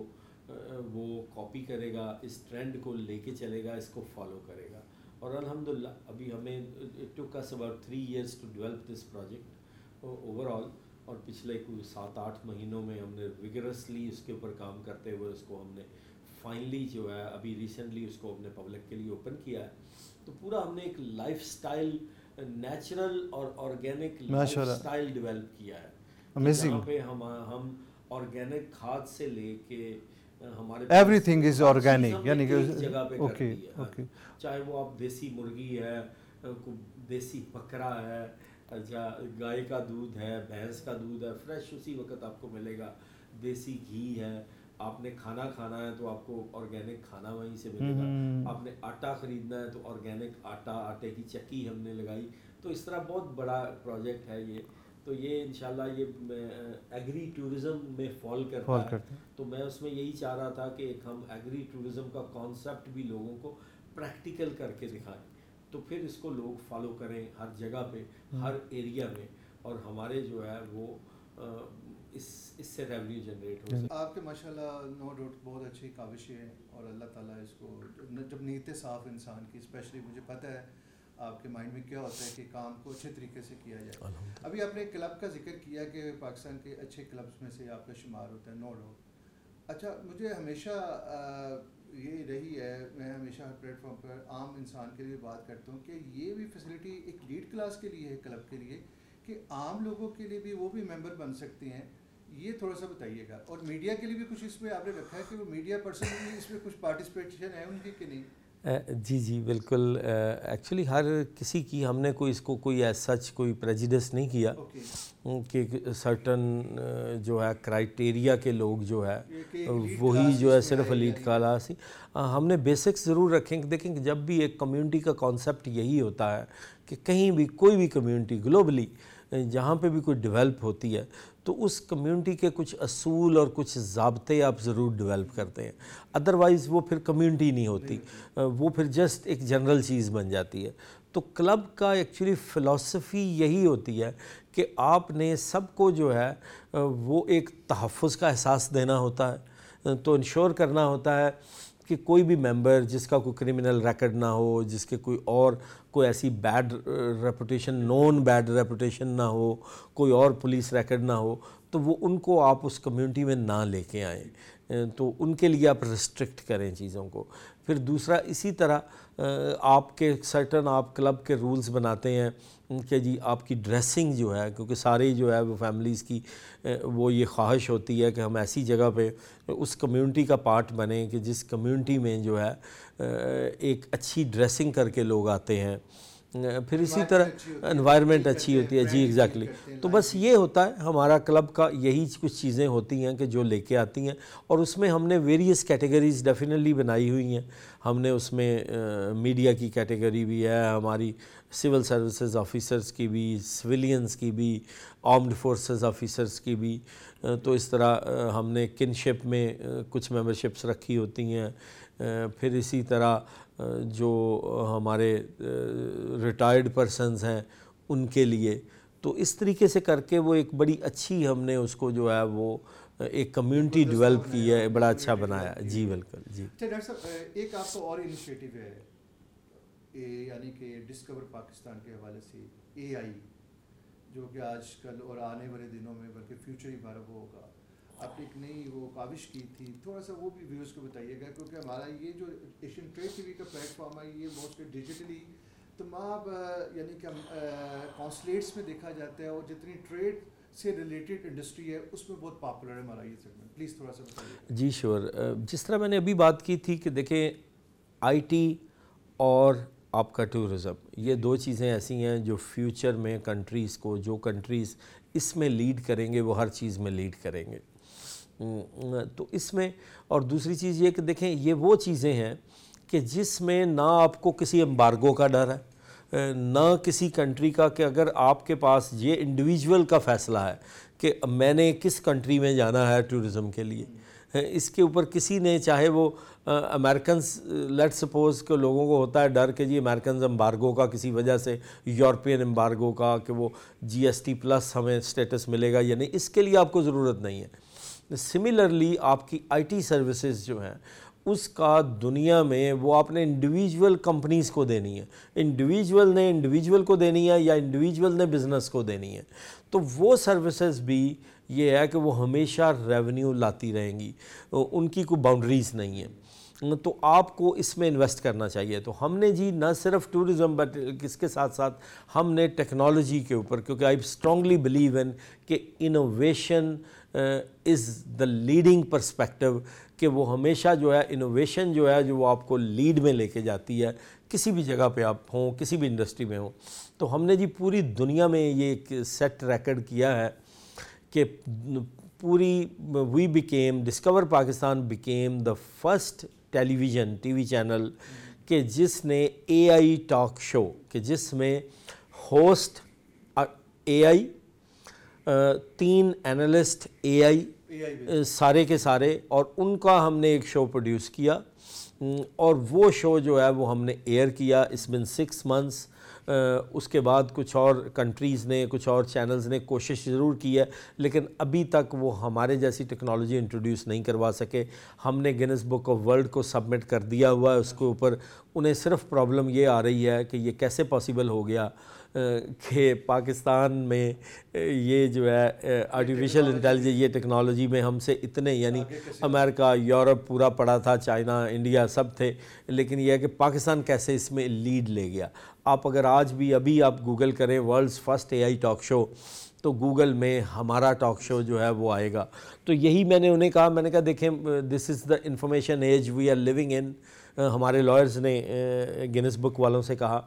वो कॉपी करेगा इस ट्रेंड को लेके चलेगा इसको फॉलो करेगा और अलहमदिल्ला अभी हमें it took us about three years to develop this project overall और पिछले कुछ सात आठ महीनों में हमने विगरसली इसके ऊपर काम करते हुए उसको हमने फाइनली जो है अभी रिसेंटली उसको हमने पब्लिक के लिए ओपन किया है तो पूरा हमने एक लाइफ स्टाइल नेचुरल और ऑर्गेनिक लाइफ स्टाइल डेवलप किया है अमेजिंग पे हम हम ऑर्गेनिक खाद से लेके हमारे एवरीथिंग इज ऑर्गेनिक यानी कि जगह पे ओके ओके चाहे वो आप देसी मुर्गी है देसी बकरा है अच्छा, गाय का दूध है भैंस का दूध है फ्रेश उसी वक्त आपको मिलेगा देसी घी है आपने खाना खाना है तो आपको ऑर्गेनिक खाना वहीं से मिलेगा हम्म, हम्म, हम्म। आपने आटा खरीदना है तो ऑर्गेनिक आटा आटे की चक्की हमने लगाई तो इस तरह बहुत बड़ा प्रोजेक्ट है ये तो ये इनशाला ये एग्री टूरिज्म में फॉल करता फॉल करते है तो मैं उसमें यही चाह रहा था कि एक हम एग्री टूरिज्म का कॉन्सेप्ट भी लोगों को प्रैक्टिकल करके दिखाएं तो फिर इसको लोग फॉलो करें हर जगह पे हम्म। हर एरिया में और हमारे जो है वो इस इससे रेवेन्यू जनरेट हो हम्म। आपके माशाल्लाह नो डाउट बहुत अच्छी काविशें हैं और अल्लाह ताला इसको जब नीत साफ़ इंसान की स्पेशली मुझे पता है आपके माइंड में क्या होता है कि काम को अच्छे तरीके से किया जाए अभी आपने क्लब का जिक्र किया कि पाकिस्तान के अच्छे क्लब्स में से आपका शुमार होता है नो डाउट अच्छा मुझे हमेशा आ, तो ये रही है मैं हमेशा हर प्लेटफॉर्म पर आम इंसान के लिए बात करता हूँ कि ये भी फैसिलिटी एक लीड क्लास के लिए है क्लब के लिए कि आम लोगों के लिए भी वो भी मेंबर बन सकते हैं ये थोड़ा सा बताइएगा और मीडिया के लिए भी कुछ इसमें आपने रखा है कि वो मीडिया पर्सन भी इसमें कुछ पार्टिसिपेशन है उनकी कि नहीं जी जी बिल्कुल एक्चुअली हर किसी की हमने कोई इसको कोई एज सच कोई प्रेजिडस नहीं किया okay. हम्म, कि सर्टन जो है क्राइटेरिया के लोग जो है वही जो है सिर्फ अलीट काला सी हमने बेसिक्स ज़रूर रखें देखें कि जब भी एक कम्युनिटी का कॉन्सेप्ट यही होता है कि कहीं भी कोई भी कम्युनिटी ग्लोबली जहाँ पे भी कोई डेवलप होती है तो उस कम्युनिटी के कुछ असूल और कुछ जबते आप ज़रूर डेवलप करते हैं अदरवाइज़ वो फिर कम्युनिटी नहीं होती वो फिर जस्ट एक जनरल चीज़ बन जाती है तो क्लब का एक्चुअली फ़िलासफ़ी यही होती है कि आपने सबको जो है वो एक तहफ़ का एहसास देना होता है तो इंश्योर करना होता है कि कोई भी मेंबर जिसका कोई क्रिमिनल रिकॉर्ड ना हो जिसके कोई और कोई ऐसी bad reputation non bad reputation ना हो कोई और पुलिस रिकॉर्ड ना हो तो वो उनको आप उस कम्युनिटी में ना लेके आएँ uh, तो उनके लिए आप रिस्ट्रिक्ट करें चीज़ों को फिर दूसरा इसी तरह uh, आपके सर्टन आप क्लब के रूल्स बनाते हैं कि जी आपकी ड्रेसिंग जो है क्योंकि सारे जो है वो फैमिलीज़ की uh, वो ये ख्वाहिश होती है कि हम ऐसी जगह पे उस कम्युनिटी का पार्ट बने कि जिस कम्युनिटी में जो है एक अच्छी ड्रेसिंग करके लोग आते हैं फिर इसी तरह इन्वायरमेंट अच्छी होती है जी एग्जैक्टली तो बस ये होता है हमारा क्लब का यही कुछ चीज़ें होती हैं कि जो लेके आती हैं और उसमें हमने वेरियस कैटेगरीज डेफिनेटली बनाई हुई हैं हमने उसमें मीडिया की कैटेगरी भी है हमारी सिविल सर्विसेज ऑफिसर्स की भी सिविलियंस की भी आर्म्ड फोर्सेस ऑफिसर्स की भी तो इस तरह हमने किनशिप में कुछ मेंबरशिप्स रखी होती हैं फिर इसी तरह जो हमारे रिटायर्ड पर्सनस हैं उनके लिए तो इस तरीके से करके वो एक बड़ी अच्छी हमने उसको जो है वो एक कम्युनिटी डेवलप की है बड़ा अच्छा बनाया जी बिल्कुल जी अच्छा, डॉक्टर साहब एक आपका और इनिशिएटिव है यानी कि डिस्कवर पाकिस्तान के हवाले से एआई जो कि आजकल और आने वाले दिनों में बल्कि फ्यूचर ही भारत होगा आपने एक नई वो काविश की थी थोड़ा सा वो भी व्यूज़ को बताइएगा क्योंकि हमारा ये जो एशियन ट्रेड टी का प्लेटफॉर्म है ये मोस्टली डिजिटली तमाम यानी कि कॉन्सलेट्स में देखा जाता है और जितनी ट्रेड से रिलेटेड इंडस्ट्री है उसमें बहुत पॉपुलर है हमारा ये सेगमेंट प्लीज़ थोड़ा सा बताइए जी श्योर जिस तरह मैंने अभी बात की थी कि देखें आईटी और आपका टूरिज़म ये दो चीज़ें ऐसी हैं जो फ्यूचर में कंट्रीज़ को जो कंट्रीज़ इसमें लीड करेंगे वो हर चीज़ में लीड करेंगे तो इसमें और दूसरी चीज़ ये कि देखें ये वो चीज़ें हैं कि जिसमें ना आपको किसी एम्बार्गो का डर है ना किसी कंट्री का कि अगर आपके पास ये इंडिविजुअल का फ़ैसला है कि मैंने किस कंट्री में जाना है टूरिज़म के लिए इसके ऊपर किसी ने चाहे वो अमेरिकन लेट सपोज के लोगों को होता है डर के जी अमेरिकन एम्बार्गो का किसी वजह से यूरोपियन एम्बार्गो का कि वो जीएसटी प्लस हमें स्टेटस मिलेगा या नहीं इसके लिए आपको ज़रूरत नहीं है सिमिलरली आपकी आईटी सर्विसेज जो हैं उसका दुनिया में वो आपने इंडिविजुअल कंपनीज को देनी है इंडिविजुअल ने इंडिविजुअल को देनी है या इंडिविजुअल ने बिज़नेस को देनी है तो वो सर्विसेज भी ये है कि वो हमेशा रेवेन्यू लाती रहेंगी उनकी कोई बाउंड्रीज़ नहीं है तो आपको इसमें इन्वेस्ट करना चाहिए तो हमने जी न सिर्फ टूरिज़म बट इसके साथ साथ हमने टेक्नोलॉजी के ऊपर क्योंकि आई स्ट्रांगली बिलीव इन कि innovation is the leading perspective कि वो हमेशा जो है इनोवेशन जो है जो वो आपको लीड में लेके जाती है किसी भी जगह पे आप हों किसी भी इंडस्ट्री में हों तो हमने जी पूरी दुनिया में ये एक सेट रिकॉर्ड किया है कि पूरी we became discover Pakistan became the first television TV channel के जिसने एआई टॉक शो कि जिसमें होस्ट एआई तीन एनालिस्ट एआई सारे के सारे और उनका हमने एक शो प्रोड्यूस किया और वो शो जो है वो हमने एयर किया इस बिन सिक्स मंथ्स उसके बाद कुछ और कंट्रीज़ ने कुछ और चैनल्स ने कोशिश ज़रूर की है लेकिन अभी तक वो हमारे जैसी टेक्नोलॉजी इंट्रोड्यूस नहीं करवा सके हमने गिनस बुक ऑफ वर्ल्ड को सबमिट कर दिया हुआ है उसके ऊपर उन्हें सिर्फ प्रॉब्लम ये आ रही है कि ये कैसे पॉसिबल हो गया कि पाकिस्तान में ये जो है आर्टिफिशियल इंटेलिजेंस ये टेक्नोलॉजी में हमसे इतने यानी अमेरिका यूरोप पूरा पड़ा था चाइना इंडिया सब थे लेकिन यह है कि पाकिस्तान कैसे इसमें लीड ले गया आप अगर आज भी अभी आप गूगल करें world's first AI talk show तो गूगल में हमारा टॉक शो जो है वो आएगा तो यही मैंने उन्हें कहा मैंने कहा देखें this is the information age we are living in हमारे लॉयर्स ने गिनस बुक वालों से कहा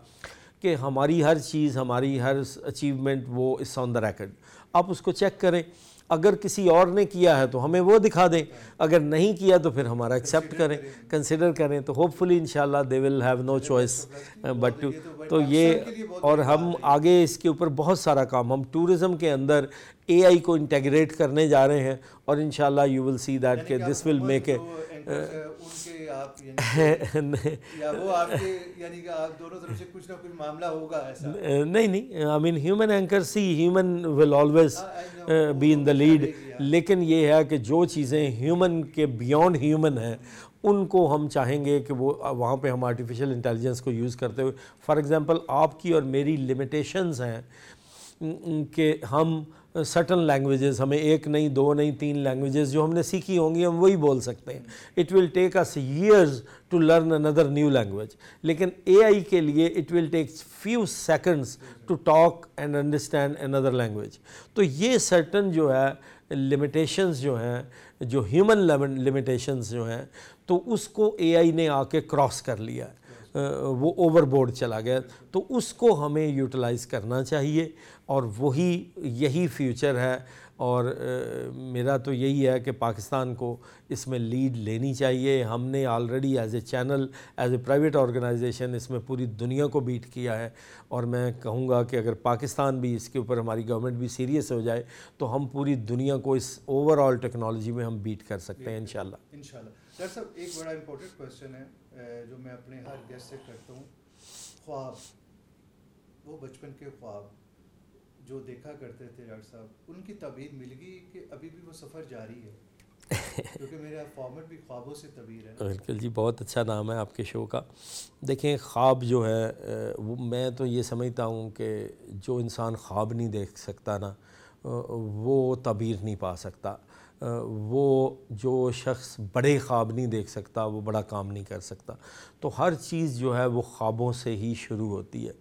कि हमारी हर चीज़ हमारी हर अचीवमेंट वो इस ऑन द रैकेट आप उसको चेक करें अगर किसी और ने किया है तो हमें वो दिखा दें अगर नहीं किया तो फिर हमारा एक्सेप्ट करें कंसिडर करें तो hopefully in they will have no choice but to तो ये और हम आगे इसके ऊपर बहुत सारा काम हम टूरिज़म के अंदर एआई को इंटेग्रेट करने जा रहे हैं और in you will see that के दिस विल मेक ए उनके आप या वो आपके यानी कि आप दोनों तरफ से कुछ ना कुछ मामला होगा ऐसा नहीं नहीं I mean human anchor see human will always be in the lead लेकिन ये है कि जो चीज़ें ह्यूमन के बियॉन्ड ह्यूमन हैं उनको हम चाहेंगे कि वो वहाँ पे हम आर्टिफिशियल इंटेलिजेंस को यूज़ करते हुए फॉर एग्जांपल आपकी और मेरी लिमिटेशंस हैं कि हम सर्टन लैंग्वेजेस हमें एक नहीं दो नहीं तीन लैंग्वेजेस जो हमने सीखी होंगी हम वही बोल सकते हैं it will take us years to learn another new language लेकिन एआई के लिए it will take few seconds to talk and understand another language तो ये सर्टन जो है लिमिटेशंस जो हैं जो ह्यूमन लिमिटेशंस जो हैं तो उसको एआई ने आके क्रॉस कर लिया है वो ओवरबोर्ड चला गया तो उसको हमें यूटिलाइज़ करना चाहिए और वही यही फ्यूचर है और मेरा तो यही है कि पाकिस्तान को इसमें लीड लेनी चाहिए हमने already as a channel as a private organisation इसमें पूरी दुनिया को बीट किया है और मैं कहूँगा कि अगर पाकिस्तान भी इसके ऊपर हमारी गवर्नमेंट भी सीरियस हो जाए तो हम पूरी दुनिया को इस ओवरऑल टेक्नोलॉजी में हम बीट कर सकते हैं इन शाला इन सर एक बड़ा इम्पोर्टेंट क्वेश्चन है जो मैं अपने हर गेस्ट से करता हूँ ख्वाब वो बचपन के ख्वाब जो देखा करते थे डॉक्टर साहब उनकी तबीर मिल गई कि अभी भी वो सफ़र जारी है क्योंकि मेरा फॉर्मेट भी ख्वाबों से तबीर है बिल्कुल जी बहुत अच्छा नाम है आपके शो का देखें ख्वाब जो है वो मैं तो ये समझता हूँ कि जो इंसान ख्वाब नहीं देख सकता ना वो तबीर नहीं पा सकता वो जो शख्स बड़े ख्वाब नहीं देख सकता वो बड़ा काम नहीं कर सकता तो हर चीज़ जो है वो ख्वाबों से ही शुरू होती है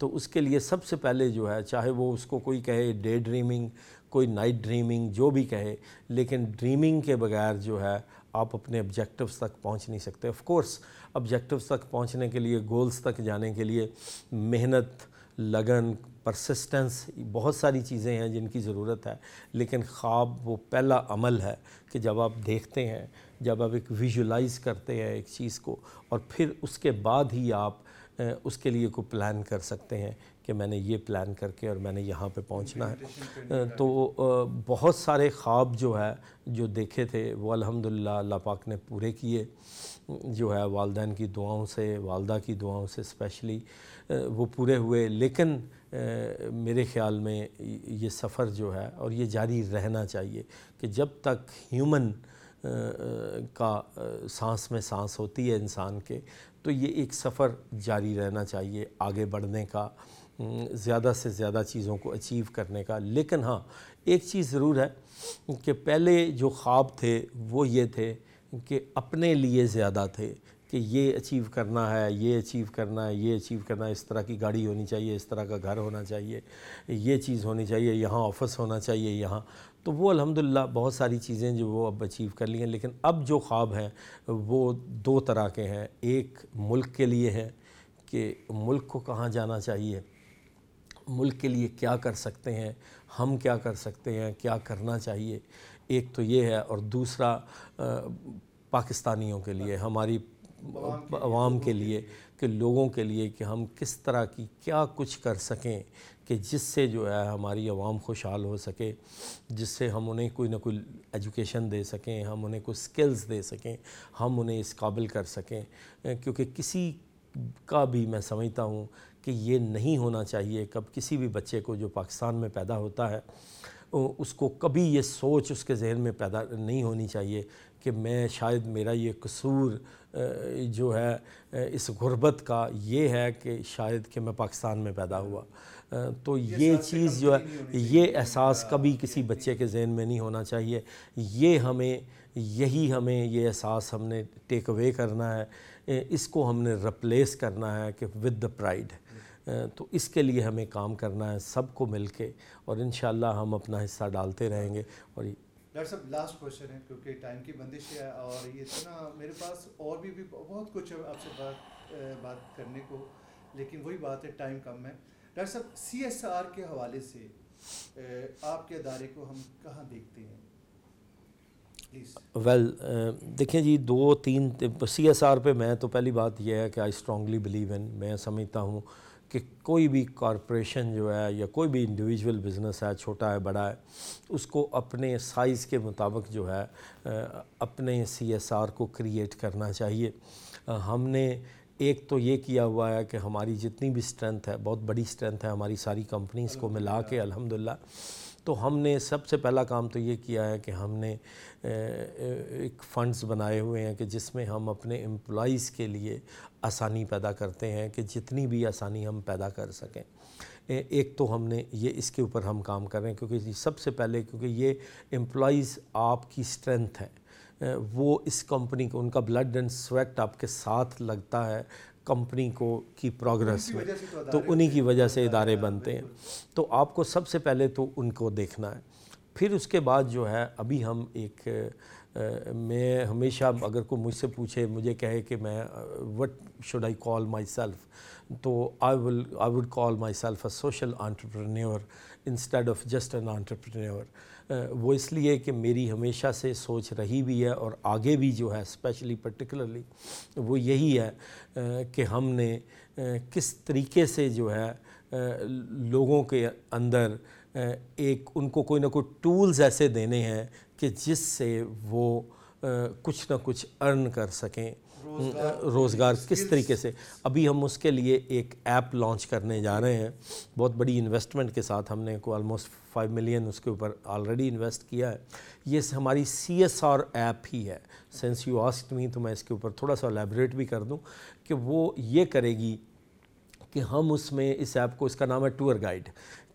तो उसके लिए सबसे पहले जो है चाहे वो उसको कोई कहे डे ड्रीमिंग कोई नाइट ड्रीमिंग जो भी कहे लेकिन ड्रीमिंग के बगैर जो है आप अपने ऑब्जेक्टिव्स तक पहुंच नहीं सकते ऑफ़ कोर्स ऑब्जेक्टिव्स तक पहुंचने के लिए गोल्स तक जाने के लिए मेहनत लगन परसिस्टेंस बहुत सारी चीज़ें हैं जिनकी ज़रूरत है लेकिन ख्वाब वो पहला अमल है कि जब आप देखते हैं जब आप एक विजुलाइज करते हैं एक चीज़ को और फिर उसके बाद ही आप उसके लिए को प्लान कर सकते हैं कि मैंने ये प्लान करके और मैंने यहाँ पे पहुँचना है तो बहुत सारे ख्वाब जो है जो देखे थे वो अल्हम्दुलिल्लाह अल्लाह पाक ने पूरे किए जो है वालदेन की दुआओं से वालदा की दुआओं से स्पेशली वो पूरे हुए लेकिन मेरे ख़्याल में ये सफ़र जो है और ये जारी रहना चाहिए कि जब तक ह्यूमन का सांस में सांस होती है इंसान के तो ये एक सफ़र जारी रहना चाहिए आगे बढ़ने का ज़्यादा से ज़्यादा चीज़ों को अचीव करने का लेकिन हाँ एक चीज़ ज़रूर है कि पहले जो ख्वाब थे वो ये थे कि अपने लिए ज़्यादा थे कि ये अचीव करना है ये अचीव करना है ये अचीव करना है इस तरह की गाड़ी होनी चाहिए इस तरह का घर होना चाहिए ये चीज़ होनी चाहिए यहाँ ऑफिस होना चाहिए यहाँ तो वो अल्हम्दुलिल्लाह बहुत सारी चीज़ें जो वो अब अचीव कर ली हैं लेकिन अब जो ख्वाब हैं वो दो तरह के हैं एक मुल्क के लिए है कि मुल्क को कहाँ जाना चाहिए मुल्क के लिए क्या कर सकते हैं हम क्या कर सकते हैं क्या करना चाहिए एक तो ये है और दूसरा आ, पाकिस्तानियों के लिए हमारी आवाम के लिए कि लोगों के लिए कि हम किस तरह की क्या कुछ कर सकें कि जिससे जो है हमारी आवाम खुशहाल हो सके जिससे हम उन्हें कोई ना कोई एजुकेशन दे सकें हम उन्हें कुछ स्किल्स दे सकें हम उन्हें इस काबिल कर सकें क्योंकि किसी का भी मैं समझता हूँ कि ये नहीं होना चाहिए कब किसी भी बच्चे को जो पाकिस्तान में पैदा होता है उसको कभी ये सोच उसके जहन में पैदा नहीं होनी चाहिए कि मैं शायद मेरा ये कसूर जो है इस गुरबत का ये है कि शायद कि मैं पाकिस्तान में पैदा हुआ तो ये चीज़ जो है ये एहसास कभी किसी बच्चे के जहन में नहीं होना चाहिए ये हमें यही हमें ये एहसास हमने टेक अवे करना है इसको हमने रिप्लेस करना है कि विद द प्राइड तो इसके लिए हमें काम करना है सबको मिल के और इन हम अपना हिस्सा डालते रहेंगे और डॉक्टर साहब लास्ट क्वेश्चन है क्योंकि टाइम की बंदिश है और ये इतना तो मेरे पास और भी, भी बहुत कुछ है आपसे बात बात करने को लेकिन वही बात है टाइम कम है डॉक्टर साहब सी एस आर के हवाले से आपके अदारे को हम कहाँ देखते हैं वेल well, देखें जी दो तीन सी एस आर पर मैं तो पहली बात यह है कि आई स्ट्रॉन्गली बिलीव इन मैं समझता हूँ कि कोई भी कॉरपोरेशन जो है या कोई भी इंडिविजुअल बिज़नेस है छोटा है बड़ा है उसको अपने साइज़ के मुताबिक जो है अपने सी एस आर को क्रिएट करना चाहिए हमने एक तो ये किया हुआ है कि हमारी जितनी भी स्ट्रेंथ है बहुत बड़ी स्ट्रेंथ है हमारी सारी कंपनीज़ को मिला के अलहमदिल्ला तो हमने सबसे पहला काम तो ये किया है कि हमने एक फ़ंड्स बनाए हुए हैं कि जिसमें हम अपने एम्प्लॉज़ के लिए आसानी पैदा करते हैं कि जितनी भी आसानी हम पैदा कर सकें एक तो हमने ये इसके ऊपर हम काम कर रहे हैं क्योंकि सबसे पहले क्योंकि ये एम्प्लॉज़ आपकी स्ट्रेंथ है वो इस कंपनी को उनका ब्लड एंड स्वेट आपके साथ लगता है कंपनी को की प्रोग्रेस में तो, तो उन्हीं की वजह से इदारे बनते हैं तो आपको सबसे पहले तो उनको देखना है फिर उसके बाद जो है अभी हम एक मैं हमेशा अगर कोई मुझसे पूछे मुझे कहे कि मैं what should I call myself तो I will I would call myself a social entrepreneur instead of just an entrepreneur वो इसलिए कि मेरी हमेशा से सोच रही भी है और आगे भी जो है स्पेशली पर्टिकुलरली वो यही है कि हमने किस तरीके से जो है लोगों के अंदर एक उनको कोई ना कोई टूल्स ऐसे देने हैं कि जिससे वो कुछ ना कुछ अर्न कर सकें रोज़गार, रोज़गार किस तरीके से अभी हम उसके लिए एक ऐप लॉन्च करने जा रहे हैं बहुत बड़ी इन्वेस्टमेंट के साथ हमने को ऑलमोस्ट फाइव मिलियन उसके ऊपर ऑलरेडी इन्वेस्ट किया है ये हमारी सी एस आर ऐप ही है सेंस यू आस्क मी तो मैं इसके ऊपर थोड़ा सा एलेबरेट भी कर दूँ कि वो ये करेगी कि हम उसमें इस ऐप को इसका नाम है टूर गाइड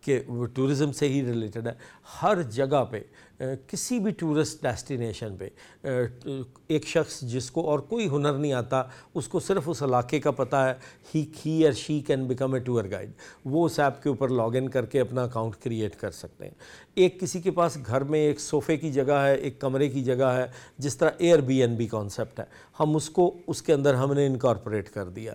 कि वो टूरिज़म से ही रिलेटेड है हर जगह पे किसी भी टूरिस्ट डेस्टिनेशन पे एक शख्स जिसको और कोई हुनर नहीं आता उसको सिर्फ उस इलाके का पता है ही और she can become a tour guide वो उस ऐप के ऊपर लॉग इन करके अपना अकाउंट क्रिएट कर सकते हैं एक किसी के पास घर में एक सोफ़े की जगह है एक कमरे की जगह है जिस तरह Airbnb concept है हम उसको उसके अंदर हमने इनकॉर्पोरेट कर दिया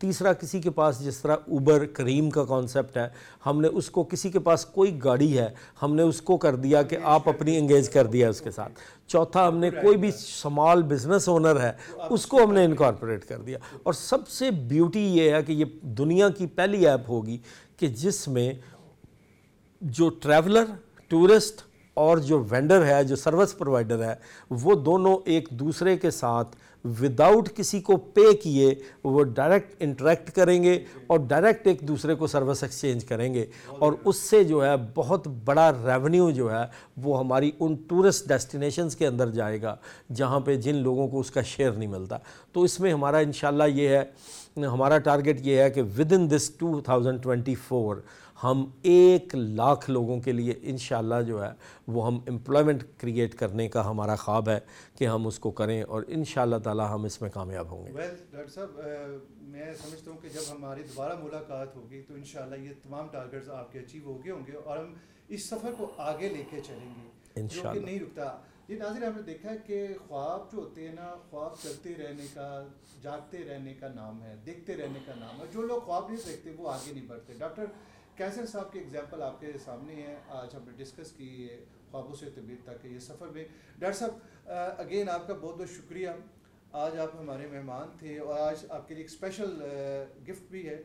तीसरा किसी के पास जिस तरह ऊबर करीम का कॉन्सेप्ट है हमने उसको किसी के पास कोई गाड़ी है हमने उसको कर दिया कि आप आप अपनी एंगेज कर दिया उसके साथ चौथा हमने कोई भी स्मॉल बिजनेस ओनर है उसको हमने इनकॉर्पोरेट कर दिया और सबसे ब्यूटी ये है कि ये दुनिया की पहली ऐप होगी कि जिसमें जो ट्रैवलर टूरिस्ट और जो वेंडर है जो सर्विस प्रोवाइडर है वो दोनों एक दूसरे के साथ विदाउट किसी को पे किए वो डायरेक्ट इंटरेक्ट करेंगे और डायरेक्ट एक दूसरे को सर्विस एक्सचेंज करेंगे और उससे जो है बहुत बड़ा रेवेन्यू जो है वो हमारी उन टूरिस्ट डेस्टिनेशंस के अंदर जाएगा जहाँ पे जिन लोगों को उसका शेयर नहीं मिलता तो इसमें हमारा इन ये है हमारा टारगेट ये है कि विद इन दिस फोर हम एक लाख लोगों के लिए इन जो है वो हम एम्प्लॉयमेंट क्रिएट करने का हमारा ख्वाब है कि हम उसको करें और इन ताला हम इसमें कामयाब होंगे well, डॉक्टर साहब मैं समझता हूँ कि जब हमारी दोबारा मुलाकात होगी तो इन ये तमाम टारगेट्स आपके अचीव हो गए होंगे और हम इस सफ़र को आगे लेके चलेंगे इन नहीं रुकता ये नाजिर हमने देखा है कि ख्वाब जो होते हैं ना ख्वाब चलते रहने का जागते रहने का नाम है देखते रहने का नाम है जो लोग ख्वाब नहीं देखते वो आगे नहीं बढ़ते डॉक्टर कैसर साहब के एग्जाम्पल आपके सामने है आज हमने डिस्कस की है ख्वाबों से तबीयत तक ये सफ़र में डॉक्टर साहब अगेन आपका बहुत बहुत शुक्रिया आज आप हमारे मेहमान थे और आज आपके लिए एक स्पेशल गिफ्ट भी है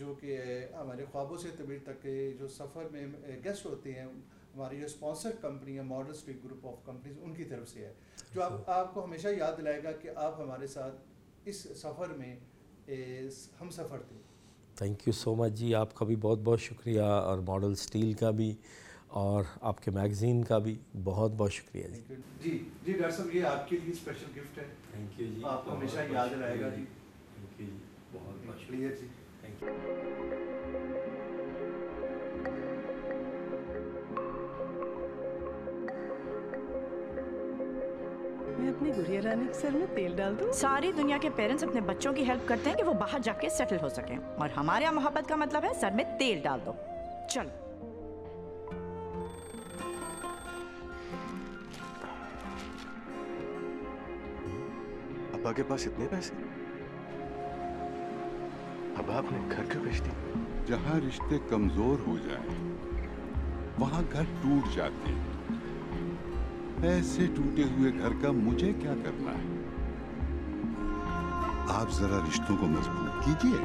जो कि हमारे ख्वाबों से तबीयत तक के जो सफ़र में गेस्ट होते हैं हमारी जो स्पॉन्सर कंपनी है model street group of companies उनकी तरफ से है जो आप अच्छा। आपको हमेशा याद दिलाएगा कि आप हमारे साथ इस सफ़र में हम सफ़र थे thank you so much ji आपका भी बहुत बहुत शुक्रिया और मॉडल स्टील का भी और आपके मैगज़ीन का भी बहुत बहुत शुक्रिया जी जी जी डॉक्टर साहब ये आपके लिए स्पेशल गिफ्ट है थैंक यू जी आपको हमेशा याद रहेगा जी थैंक यू जी बहुत बहुत शुक्रिया जी थैंक यू अपनी गुड़िया रानी के सर में तेल डाल दूं? सारी दुनिया के पेरेंट्स अपने बच्चों की हेल्प करते हैं कि वो बाहर जाके सेटल हो सके और हमारे यहाँ मोहब्बत का मतलब है सर में तेल डाल दो चलो अबा के पास इतने पैसे अब आपने घर क्यों बेच दिया जहाँ रिश्ते कमजोर हो जाए वहाँ घर टूट जाते हैं ऐसे टूटे हुए घर का मुझे क्या करना है आप जरा रिश्तों को मजबूत कीजिए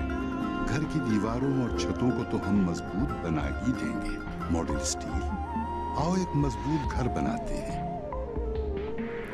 घर की दीवारों और छतों को तो हम मजबूत बना ही देंगे मॉडल स्टील आओ एक मजबूत घर बनाते हैं